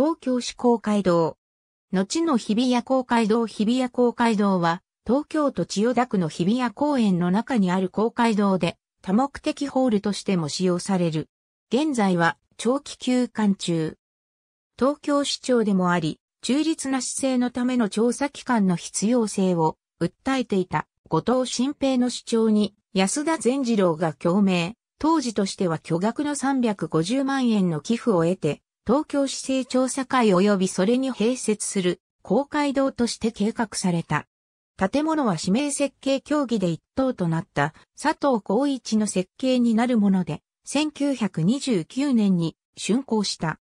東京市公会堂。後の日比谷公会堂日比谷公会堂は、東京都千代田区の日比谷公園の中にある公会堂で、多目的ホールとしても使用される。現在は長期休館中。東京市長でもあり、中立な姿勢のための調査機関の必要性を訴えていた後藤新平の主張に安田善次郎が共鳴。当時としては巨額の350万円の寄付を得て、東京市政調査会及びそれに併設する公会堂として計画された。建物は指名設計協議で一等となった佐藤光一の設計になるもので、1929年に竣工した。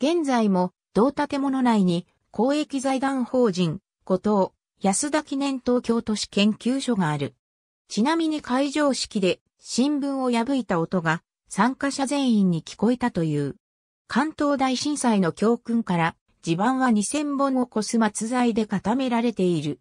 現在も同建物内に公益財団法人、後藤、安田記念東京都市研究所がある。ちなみに会場式で新聞を破いた音が参加者全員に聞こえたという。関東大震災の教訓から地盤は2000本を超す松材で固められている。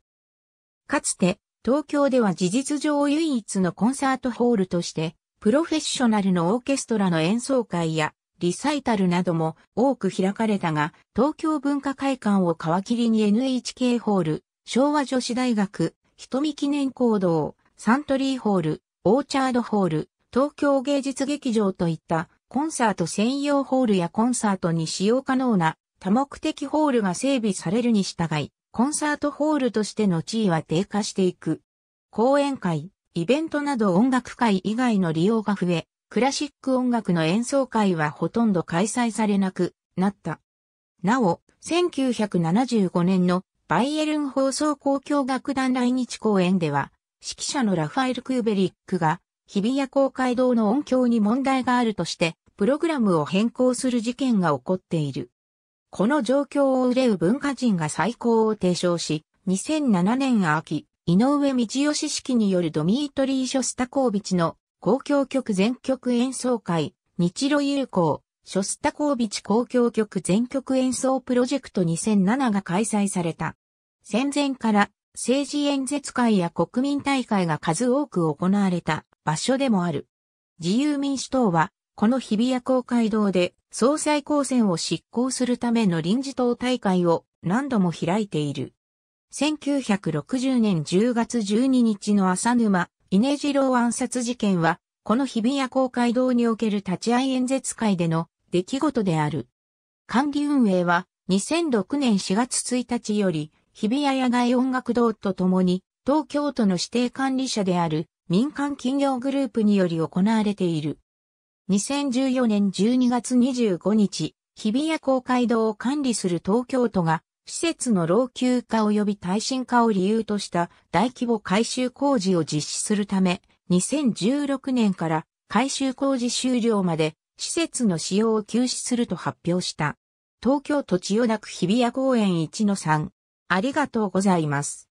かつて東京では事実上唯一のコンサートホールとしてプロフェッショナルのオーケストラの演奏会やリサイタルなども多く開かれたが、東京文化会館を皮切りに NHK ホール、昭和女子大学、瞳記念講堂、サントリーホール、オーチャードホール、東京芸術劇場といったコンサート専用ホールやコンサートに使用可能な多目的ホールが整備されるに従い、コンサートホールとしての地位は低下していく。講演会、イベントなど音楽会以外の利用が増え、クラシック音楽の演奏会はほとんど開催されなくなった。なお、1975年のバイエルン放送交響楽団来日公演では、指揮者のラファエル・クーベリックが、日比谷公会堂の音響に問題があるとして、プログラムを変更する事件が起こっている。この状況を憂う文化人が再考を提唱し、2007年秋、井上道義式によるドミートリー・ショスタコービチの交響曲全曲演奏会、日露友好、ショスタコービチ交響曲全曲演奏プロジェクト2007が開催された。戦前から政治演説会や国民大会が数多く行われた場所でもある。自由民主党はこの日比谷公会堂で総裁公選を執行するための臨時党大会を何度も開いている。1960年10月12日の浅沼、稲次郎暗殺事件は、この日比谷公会堂における立ち会い演説会での出来事である。管理運営は2006年4月1日より日比谷野外音楽堂とともに東京都の指定管理者である民間企業グループにより行われている。2014年12月25日、日比谷公会堂を管理する東京都が、施設の老朽化及び耐震化を理由とした大規模改修工事を実施するため、2016年から改修工事終了まで施設の使用を休止すると発表した。東京都千代田区日比谷公園1の3。ありがとうございます。